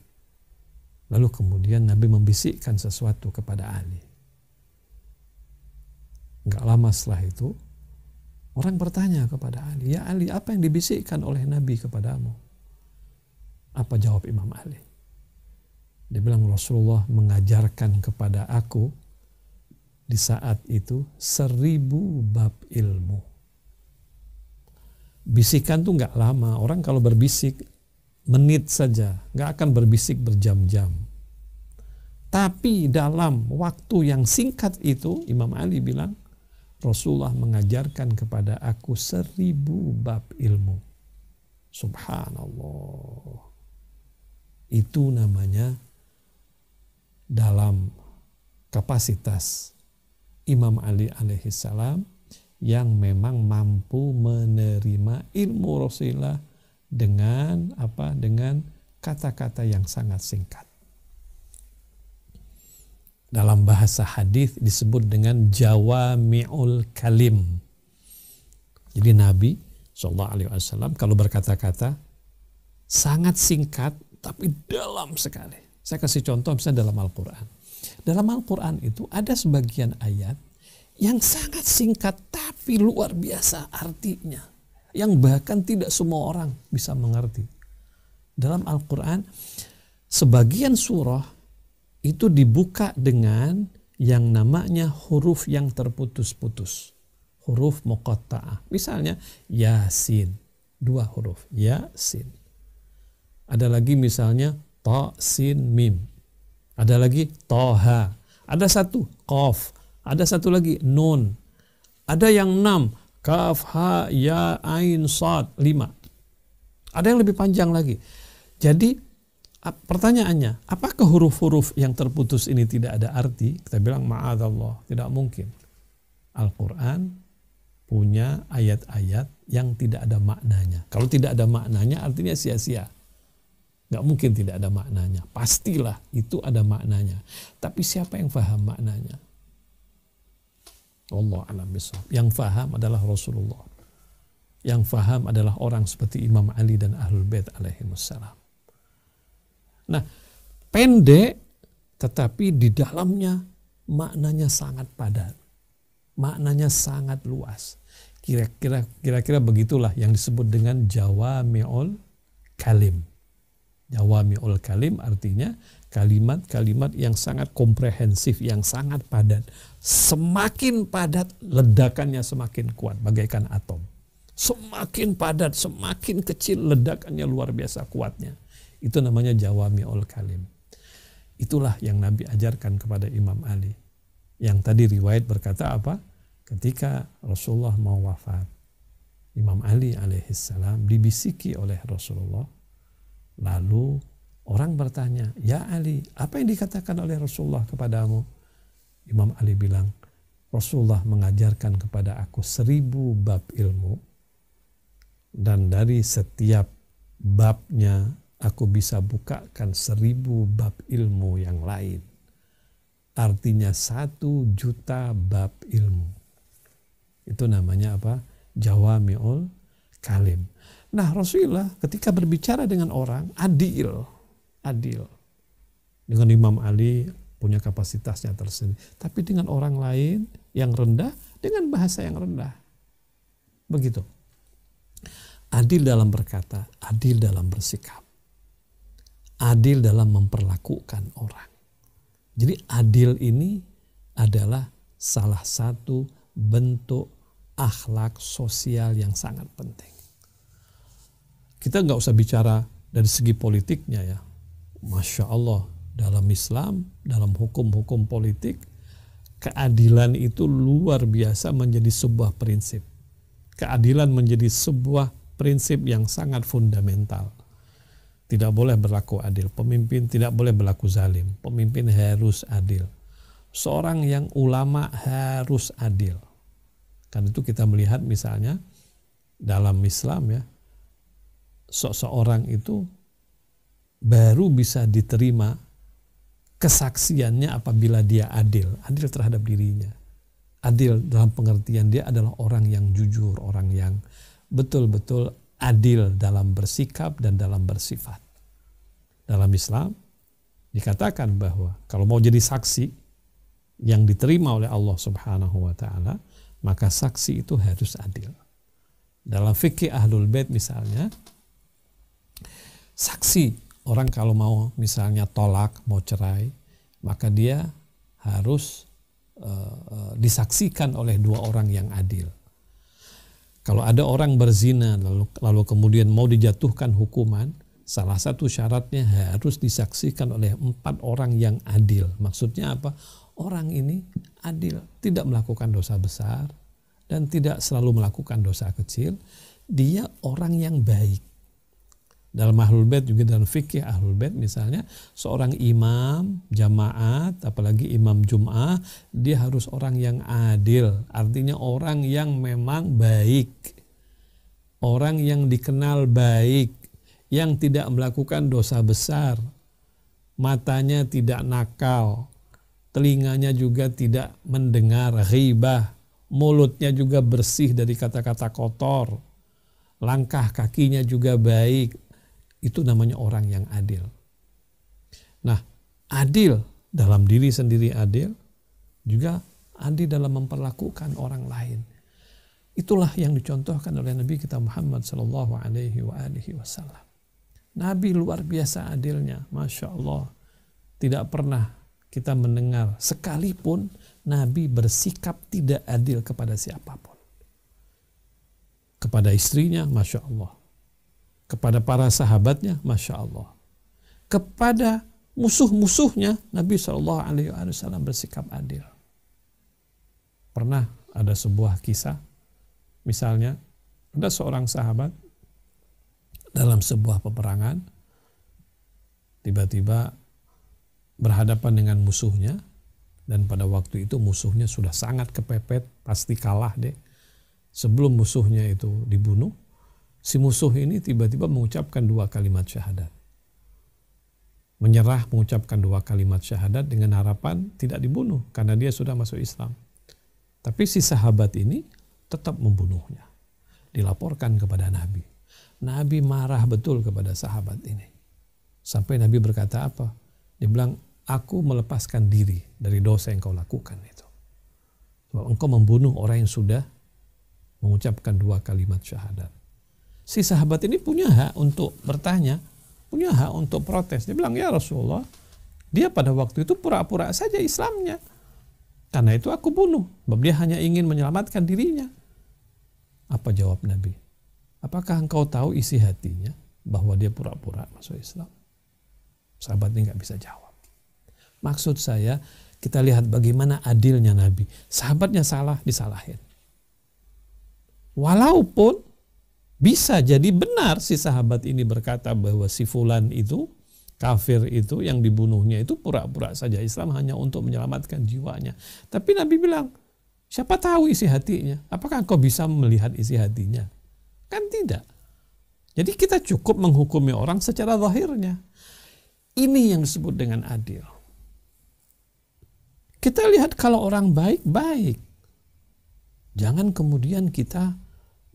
Lalu kemudian Nabi membisikkan sesuatu kepada Ali. Gak lama setelah itu, orang bertanya kepada Ali, Ya Ali, apa yang dibisikkan oleh Nabi kepadamu? Apa jawab Imam Ali? Dia bilang, Rasulullah mengajarkan kepada aku di saat itu seribu bab ilmu. Bisikan tuh nggak lama. Orang kalau berbisik menit saja, nggak akan berbisik berjam-jam. Tapi dalam waktu yang singkat itu, Imam Ali bilang, Rasulullah mengajarkan kepada aku seribu bab ilmu. Subhanallah. Itu namanya dalam kapasitas Imam Ali alaihi salam yang memang mampu menerima ilmu Rasulullah dengan apa dengan kata-kata yang sangat singkat dalam bahasa hadis disebut dengan jawami'ul kalim. Jadi Nabi saw kalau berkata-kata sangat singkat tapi dalam sekali. Saya kasih contoh misalnya dalam Al-Quran. Dalam Al-Quran itu ada sebagian ayat yang sangat singkat tapi luar biasa artinya. Yang bahkan tidak semua orang bisa mengerti. Dalam Al-Quran sebagian surah itu dibuka dengan yang namanya huruf yang terputus-putus. Huruf muqatta'ah. Misalnya Yasin. Dua huruf. Yasin. Ada lagi misalnya Ta, Sin, Mim. Ada lagi Toha. Ada satu Qaf. Ada satu lagi Nun. Ada yang enam Kaf, Ha, Ya, Ain, Sad. Lima. Ada yang lebih panjang lagi. Jadi pertanyaannya, apakah huruf-huruf yang terputus ini tidak ada arti? Kita bilang ma'adallah, tidak mungkin. Al-Quran punya ayat-ayat yang tidak ada maknanya. Kalau tidak ada maknanya artinya sia-sia. Gak mungkin tidak ada maknanya. Pastilah itu ada maknanya. Tapi siapa yang faham maknanya? Allah alam bisawab. Yang faham adalah Rasulullah. Yang faham adalah orang seperti Imam Ali dan Ahlul Bait alaihi Nah, pendek tetapi di dalamnya maknanya sangat padat. Maknanya sangat luas. Kira-kira kira-kira begitulah yang disebut dengan Meol kalim. Meol kalim artinya kalimat-kalimat yang sangat komprehensif, yang sangat padat. Semakin padat, ledakannya semakin kuat, bagaikan atom. Semakin padat, semakin kecil, ledakannya luar biasa kuatnya. Itu namanya Jawami jawami'ul kalim. Itulah yang Nabi ajarkan kepada Imam Ali. Yang tadi riwayat berkata apa? Ketika Rasulullah mau wafat, Imam Ali alaihissalam dibisiki oleh Rasulullah. Lalu orang bertanya, Ya Ali, apa yang dikatakan oleh Rasulullah kepadamu? Imam Ali bilang, Rasulullah mengajarkan kepada aku seribu bab ilmu dan dari setiap babnya aku bisa bukakan seribu bab ilmu yang lain. Artinya satu juta bab ilmu. Itu namanya apa? Jawami'ul kalim. Nah Rasulullah ketika berbicara dengan orang adil. Adil. Dengan Imam Ali punya kapasitasnya tersendiri. Tapi dengan orang lain yang rendah, dengan bahasa yang rendah. Begitu. Adil dalam berkata, adil dalam bersikap adil dalam memperlakukan orang. Jadi adil ini adalah salah satu bentuk akhlak sosial yang sangat penting. Kita nggak usah bicara dari segi politiknya ya. Masya Allah dalam Islam, dalam hukum-hukum politik, keadilan itu luar biasa menjadi sebuah prinsip. Keadilan menjadi sebuah prinsip yang sangat fundamental tidak boleh berlaku adil, pemimpin tidak boleh berlaku zalim, pemimpin harus adil. Seorang yang ulama harus adil. Karena itu kita melihat misalnya dalam Islam ya, seorang itu baru bisa diterima kesaksiannya apabila dia adil, adil terhadap dirinya. Adil dalam pengertian dia adalah orang yang jujur, orang yang betul-betul adil dalam bersikap dan dalam bersifat. Dalam Islam dikatakan bahwa kalau mau jadi saksi yang diterima oleh Allah Subhanahu wa taala, maka saksi itu harus adil. Dalam fikih Ahlul Bait misalnya, saksi orang kalau mau misalnya tolak, mau cerai, maka dia harus uh, disaksikan oleh dua orang yang adil kalau ada orang berzina lalu, lalu kemudian mau dijatuhkan hukuman, salah satu syaratnya harus disaksikan oleh empat orang yang adil. Maksudnya apa? Orang ini adil, tidak melakukan dosa besar dan tidak selalu melakukan dosa kecil. Dia orang yang baik dalam ahlul bait juga dalam fikih ahlul bait misalnya seorang imam jamaat apalagi imam jum'ah dia harus orang yang adil artinya orang yang memang baik orang yang dikenal baik yang tidak melakukan dosa besar matanya tidak nakal telinganya juga tidak mendengar ghibah mulutnya juga bersih dari kata-kata kotor langkah kakinya juga baik itu namanya orang yang adil. Nah, adil dalam diri sendiri adil, juga adil dalam memperlakukan orang lain. Itulah yang dicontohkan oleh Nabi kita Muhammad Sallallahu Alaihi Wasallam. Nabi luar biasa adilnya, masya Allah. Tidak pernah kita mendengar sekalipun Nabi bersikap tidak adil kepada siapapun. Kepada istrinya, masya Allah kepada para sahabatnya, masya Allah. Kepada musuh-musuhnya, Nabi Shallallahu Alaihi Wasallam bersikap adil. Pernah ada sebuah kisah, misalnya ada seorang sahabat dalam sebuah peperangan, tiba-tiba berhadapan dengan musuhnya, dan pada waktu itu musuhnya sudah sangat kepepet, pasti kalah deh. Sebelum musuhnya itu dibunuh, si musuh ini tiba-tiba mengucapkan dua kalimat syahadat. Menyerah mengucapkan dua kalimat syahadat dengan harapan tidak dibunuh karena dia sudah masuk Islam. Tapi si sahabat ini tetap membunuhnya. Dilaporkan kepada Nabi. Nabi marah betul kepada sahabat ini. Sampai Nabi berkata apa? Dia bilang, aku melepaskan diri dari dosa yang kau lakukan itu. Sebab engkau membunuh orang yang sudah mengucapkan dua kalimat syahadat si sahabat ini punya hak untuk bertanya, punya hak untuk protes. Dia bilang, "Ya Rasulullah, dia pada waktu itu pura-pura saja Islamnya. Karena itu aku bunuh. Sebab dia hanya ingin menyelamatkan dirinya." Apa jawab Nabi? Apakah engkau tahu isi hatinya bahwa dia pura-pura masuk Islam? Sahabat ini nggak bisa jawab. Maksud saya, kita lihat bagaimana adilnya Nabi. Sahabatnya salah, disalahin. Walaupun bisa jadi benar si sahabat ini berkata bahwa si fulan itu kafir itu yang dibunuhnya itu pura-pura saja Islam hanya untuk menyelamatkan jiwanya. Tapi Nabi bilang, siapa tahu isi hatinya? Apakah engkau bisa melihat isi hatinya? Kan tidak. Jadi kita cukup menghukumi orang secara zahirnya. Ini yang disebut dengan adil. Kita lihat kalau orang baik, baik. Jangan kemudian kita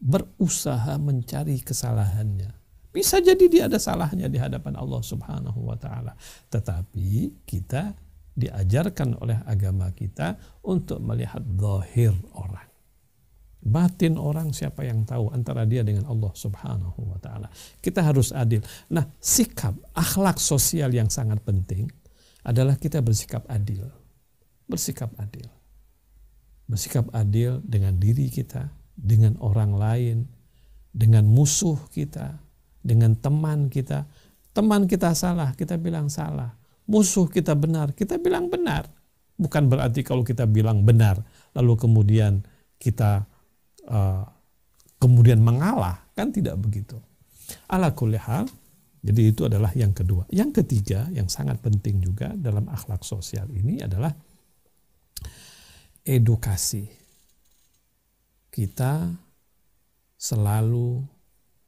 berusaha mencari kesalahannya. Bisa jadi dia ada salahnya di hadapan Allah Subhanahu wa taala. Tetapi kita diajarkan oleh agama kita untuk melihat zahir orang. Batin orang siapa yang tahu antara dia dengan Allah Subhanahu wa taala. Kita harus adil. Nah, sikap akhlak sosial yang sangat penting adalah kita bersikap adil. Bersikap adil. Bersikap adil dengan diri kita, dengan orang lain, dengan musuh kita, dengan teman kita. Teman kita salah, kita bilang salah. Musuh kita benar, kita bilang benar. Bukan berarti kalau kita bilang benar, lalu kemudian kita uh, kemudian mengalah, kan tidak begitu. Ala kulihal, jadi itu adalah yang kedua. Yang ketiga, yang sangat penting juga dalam akhlak sosial ini adalah edukasi kita selalu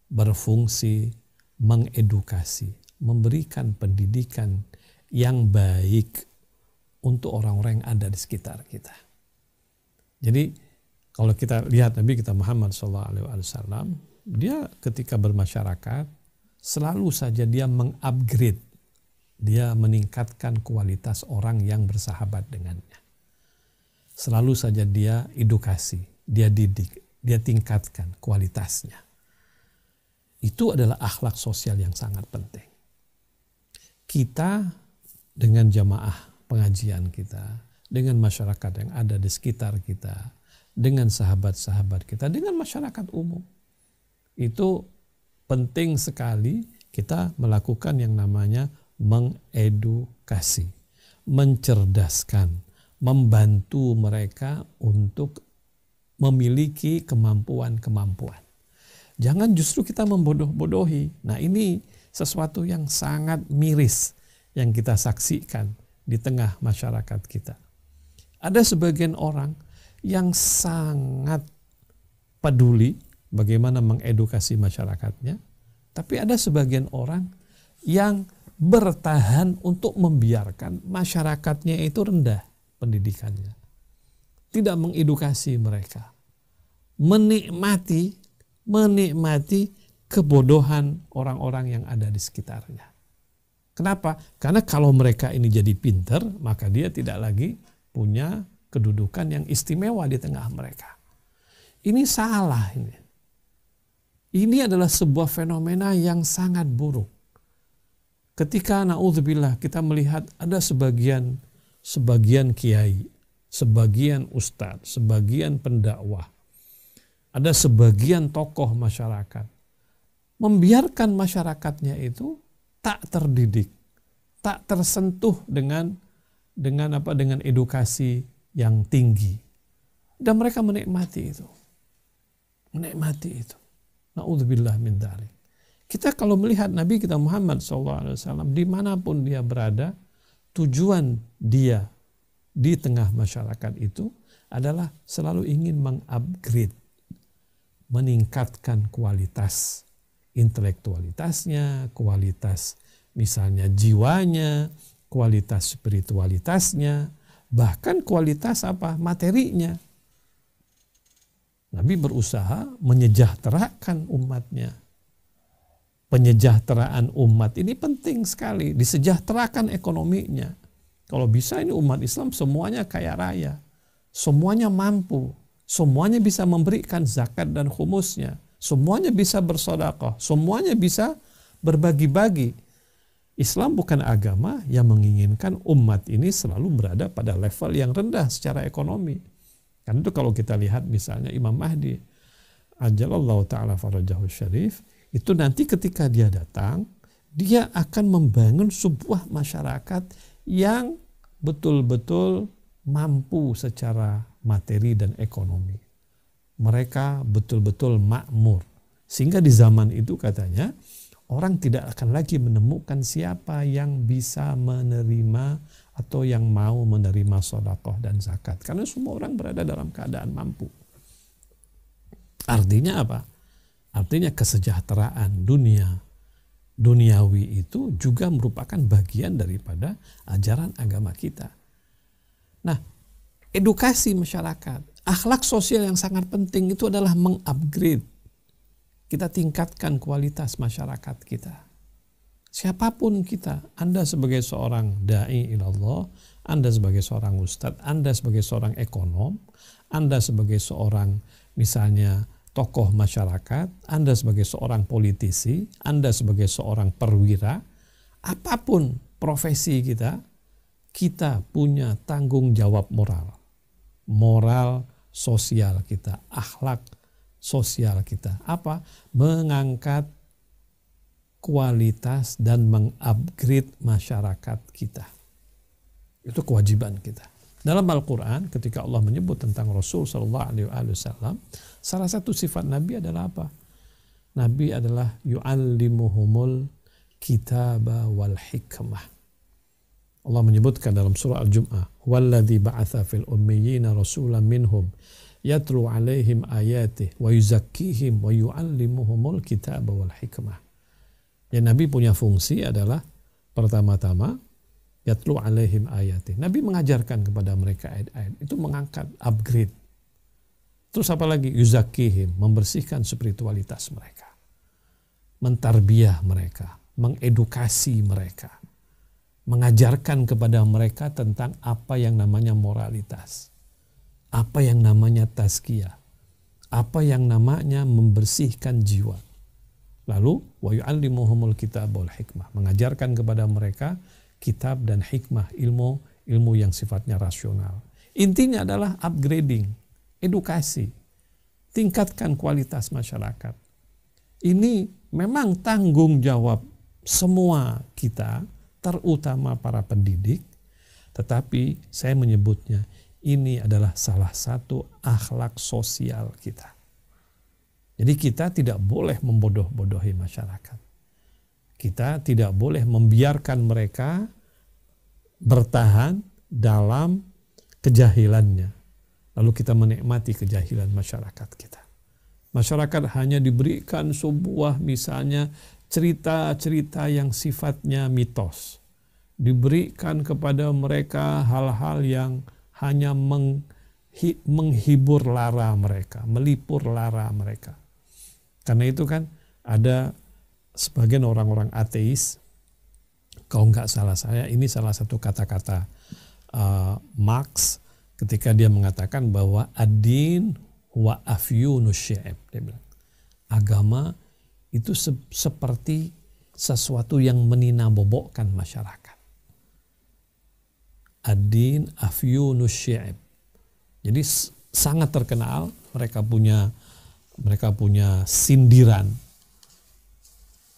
berfungsi mengedukasi, memberikan pendidikan yang baik untuk orang-orang yang ada di sekitar kita. Jadi kalau kita lihat Nabi kita Muhammad SAW, dia ketika bermasyarakat selalu saja dia mengupgrade, dia meningkatkan kualitas orang yang bersahabat dengannya. Selalu saja dia edukasi, dia didik, dia tingkatkan kualitasnya. Itu adalah akhlak sosial yang sangat penting. Kita dengan jamaah pengajian kita, dengan masyarakat yang ada di sekitar kita, dengan sahabat-sahabat kita, dengan masyarakat umum. Itu penting sekali kita melakukan yang namanya mengedukasi, mencerdaskan, membantu mereka untuk memiliki kemampuan-kemampuan. Jangan justru kita membodoh-bodohi. Nah, ini sesuatu yang sangat miris yang kita saksikan di tengah masyarakat kita. Ada sebagian orang yang sangat peduli bagaimana mengedukasi masyarakatnya, tapi ada sebagian orang yang bertahan untuk membiarkan masyarakatnya itu rendah pendidikannya tidak mengedukasi mereka. Menikmati, menikmati kebodohan orang-orang yang ada di sekitarnya. Kenapa? Karena kalau mereka ini jadi pinter, maka dia tidak lagi punya kedudukan yang istimewa di tengah mereka. Ini salah ini. Ini adalah sebuah fenomena yang sangat buruk. Ketika naudzubillah kita melihat ada sebagian sebagian kiai sebagian ustadz, sebagian pendakwah, ada sebagian tokoh masyarakat membiarkan masyarakatnya itu tak terdidik, tak tersentuh dengan dengan apa dengan edukasi yang tinggi. Dan mereka menikmati itu. Menikmati itu. Na'udzubillah min dzalik. Kita kalau melihat Nabi kita Muhammad SAW dimanapun dia berada, tujuan dia di tengah masyarakat itu adalah selalu ingin mengupgrade, meningkatkan kualitas intelektualitasnya, kualitas misalnya jiwanya, kualitas spiritualitasnya, bahkan kualitas apa materinya. Nabi berusaha menyejahterakan umatnya. Penyejahteraan umat ini penting sekali, disejahterakan ekonominya kalau bisa ini umat Islam semuanya kaya raya, semuanya mampu, semuanya bisa memberikan zakat dan humusnya, semuanya bisa bersodakoh, semuanya bisa berbagi-bagi. Islam bukan agama yang menginginkan umat ini selalu berada pada level yang rendah secara ekonomi. Kan itu kalau kita lihat misalnya Imam Mahdi, ajalallahu ta'ala farajahu syarif, itu nanti ketika dia datang, dia akan membangun sebuah masyarakat yang betul-betul mampu secara materi dan ekonomi. Mereka betul-betul makmur. Sehingga di zaman itu katanya orang tidak akan lagi menemukan siapa yang bisa menerima atau yang mau menerima sodakoh dan zakat. Karena semua orang berada dalam keadaan mampu. Artinya apa? Artinya kesejahteraan dunia duniawi itu juga merupakan bagian daripada ajaran agama kita. Nah, edukasi masyarakat, akhlak sosial yang sangat penting itu adalah mengupgrade. Kita tingkatkan kualitas masyarakat kita. Siapapun kita, Anda sebagai seorang dai ilallah, Anda sebagai seorang ustadz, Anda sebagai seorang ekonom, Anda sebagai seorang misalnya tokoh masyarakat, Anda sebagai seorang politisi, Anda sebagai seorang perwira, apapun profesi kita, kita punya tanggung jawab moral. Moral sosial kita, akhlak sosial kita. Apa? Mengangkat kualitas dan mengupgrade masyarakat kita. Itu kewajiban kita. Dalam Al-Quran ketika Allah menyebut tentang Rasul Sallallahu Alaihi Wasallam, salah satu sifat Nabi adalah apa? Nabi adalah yu'allimuhumul kitaba wal hikmah. Allah menyebutkan dalam surah Al-Jum'ah, Walladhi ba'atha fil ummiyina rasulam minhum yatlu 'alaihim ayatih wa yuzakihim, wa yu'allimuhumul kitaba wal hikmah." Ya Nabi punya fungsi adalah pertama-tama yatlu alaihim ayati. Nabi mengajarkan kepada mereka ayat-ayat. Itu mengangkat, upgrade. Terus apa lagi? Yuzakihim, membersihkan spiritualitas mereka. Mentarbiah mereka, mengedukasi mereka. Mengajarkan kepada mereka tentang apa yang namanya moralitas. Apa yang namanya tazkiyah. Apa yang namanya membersihkan jiwa. Lalu, wa yu'allimuhumul kitab wal hikmah. Mengajarkan kepada mereka kitab dan hikmah ilmu ilmu yang sifatnya rasional. Intinya adalah upgrading, edukasi, tingkatkan kualitas masyarakat. Ini memang tanggung jawab semua kita, terutama para pendidik, tetapi saya menyebutnya ini adalah salah satu akhlak sosial kita. Jadi kita tidak boleh membodoh-bodohi masyarakat. Kita tidak boleh membiarkan mereka bertahan dalam kejahilannya. Lalu kita menikmati kejahilan masyarakat kita. Masyarakat hanya diberikan sebuah misalnya cerita-cerita yang sifatnya mitos. Diberikan kepada mereka hal-hal yang hanya meng, menghibur lara mereka, melipur lara mereka. Karena itu kan ada sebagian orang-orang ateis, kalau nggak salah saya, ini salah satu kata-kata uh, Marx ketika dia mengatakan bahwa adin wa afyunu syi'ib. Dia bilang, agama itu se seperti sesuatu yang meninabobokkan masyarakat. Adin afyunu syi'ib. Jadi sangat terkenal, mereka punya mereka punya sindiran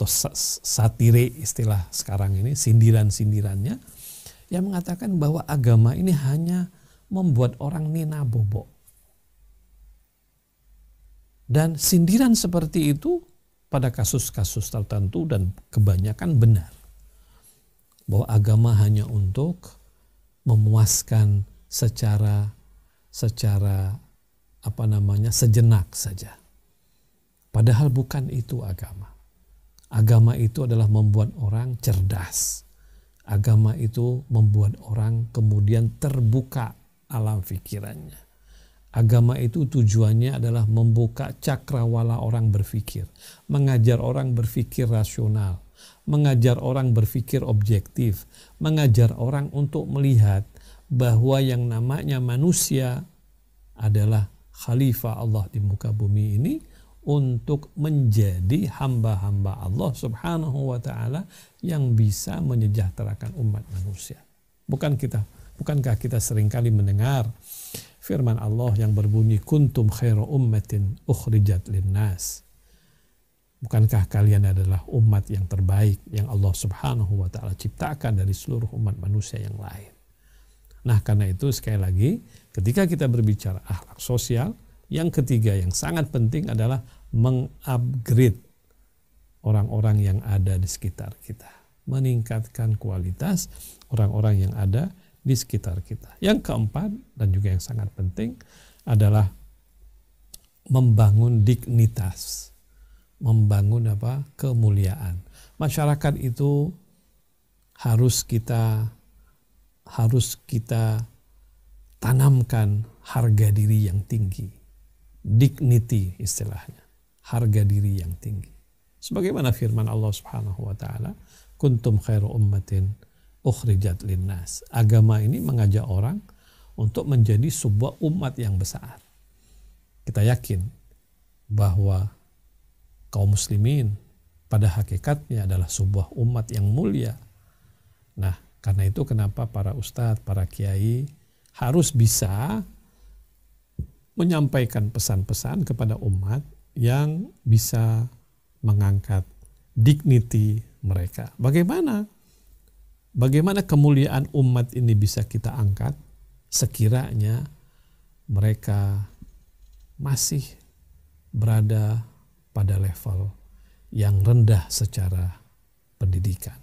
atau satire istilah sekarang ini sindiran-sindirannya yang mengatakan bahwa agama ini hanya membuat orang nina bobok Dan sindiran seperti itu pada kasus-kasus tertentu dan kebanyakan benar. Bahwa agama hanya untuk memuaskan secara secara apa namanya sejenak saja. Padahal bukan itu agama. Agama itu adalah membuat orang cerdas. Agama itu membuat orang kemudian terbuka alam fikirannya. Agama itu tujuannya adalah membuka cakrawala orang berpikir, mengajar orang berpikir rasional, mengajar orang berpikir objektif, mengajar orang untuk melihat bahwa yang namanya manusia adalah khalifah Allah di muka bumi ini untuk menjadi hamba-hamba Allah Subhanahu wa taala yang bisa menyejahterakan umat manusia. Bukan kita, bukankah kita seringkali mendengar firman Allah yang berbunyi kuntum khairu ummatin ukhrijat linnas. Bukankah kalian adalah umat yang terbaik yang Allah Subhanahu wa taala ciptakan dari seluruh umat manusia yang lain. Nah, karena itu sekali lagi ketika kita berbicara akhlak sosial, yang ketiga yang sangat penting adalah mengupgrade orang-orang yang ada di sekitar kita, meningkatkan kualitas orang-orang yang ada di sekitar kita. Yang keempat dan juga yang sangat penting adalah membangun dignitas, membangun apa? kemuliaan. Masyarakat itu harus kita harus kita tanamkan harga diri yang tinggi dignity istilahnya, harga diri yang tinggi. Sebagaimana firman Allah Subhanahu wa taala, kuntum khairu ummatin ukhrijat linnas. Agama ini mengajak orang untuk menjadi sebuah umat yang besar. Kita yakin bahwa kaum muslimin pada hakikatnya adalah sebuah umat yang mulia. Nah, karena itu kenapa para ustadz, para kiai harus bisa menyampaikan pesan-pesan kepada umat yang bisa mengangkat dignity mereka. Bagaimana? Bagaimana kemuliaan umat ini bisa kita angkat sekiranya mereka masih berada pada level yang rendah secara pendidikan,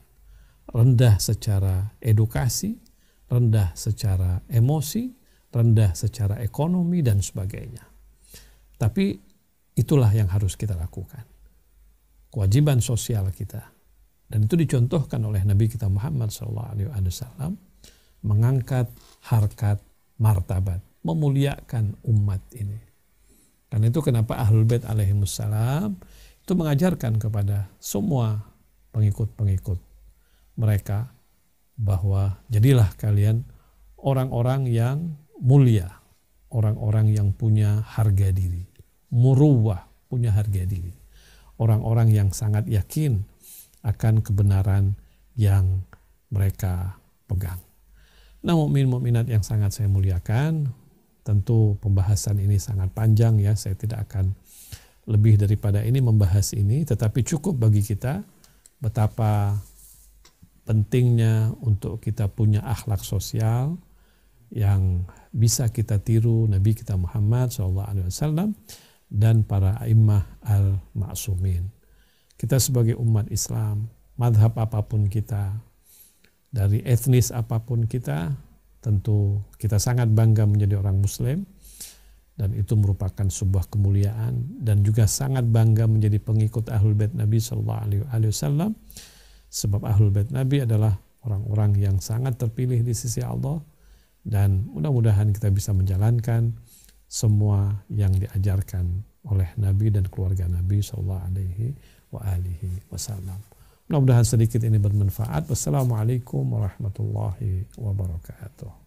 rendah secara edukasi, rendah secara emosi, rendah secara ekonomi dan sebagainya. Tapi itulah yang harus kita lakukan. Kewajiban sosial kita. Dan itu dicontohkan oleh Nabi kita Muhammad SAW mengangkat harkat martabat, memuliakan umat ini. dan itu kenapa Ahlul Bait alaihimussalam itu mengajarkan kepada semua pengikut-pengikut mereka bahwa jadilah kalian orang-orang yang mulia, orang-orang yang punya harga diri, muruwah, punya harga diri, orang-orang yang sangat yakin akan kebenaran yang mereka pegang. Nah, mukmin mukminat yang sangat saya muliakan, tentu pembahasan ini sangat panjang ya, saya tidak akan lebih daripada ini membahas ini, tetapi cukup bagi kita betapa pentingnya untuk kita punya akhlak sosial yang bisa kita tiru Nabi kita Muhammad SAW dan para imah al-ma'sumin. Kita sebagai umat Islam, madhab apapun kita, dari etnis apapun kita, tentu kita sangat bangga menjadi orang Muslim dan itu merupakan sebuah kemuliaan dan juga sangat bangga menjadi pengikut ahlul bait Nabi SAW sebab ahlul bait Nabi adalah orang-orang yang sangat terpilih di sisi Allah dan mudah-mudahan kita bisa menjalankan semua yang diajarkan oleh Nabi dan keluarga Nabi Shallallahu Alaihi wa alihi Wasallam. Mudah-mudahan sedikit ini bermanfaat. Wassalamualaikum warahmatullahi wabarakatuh.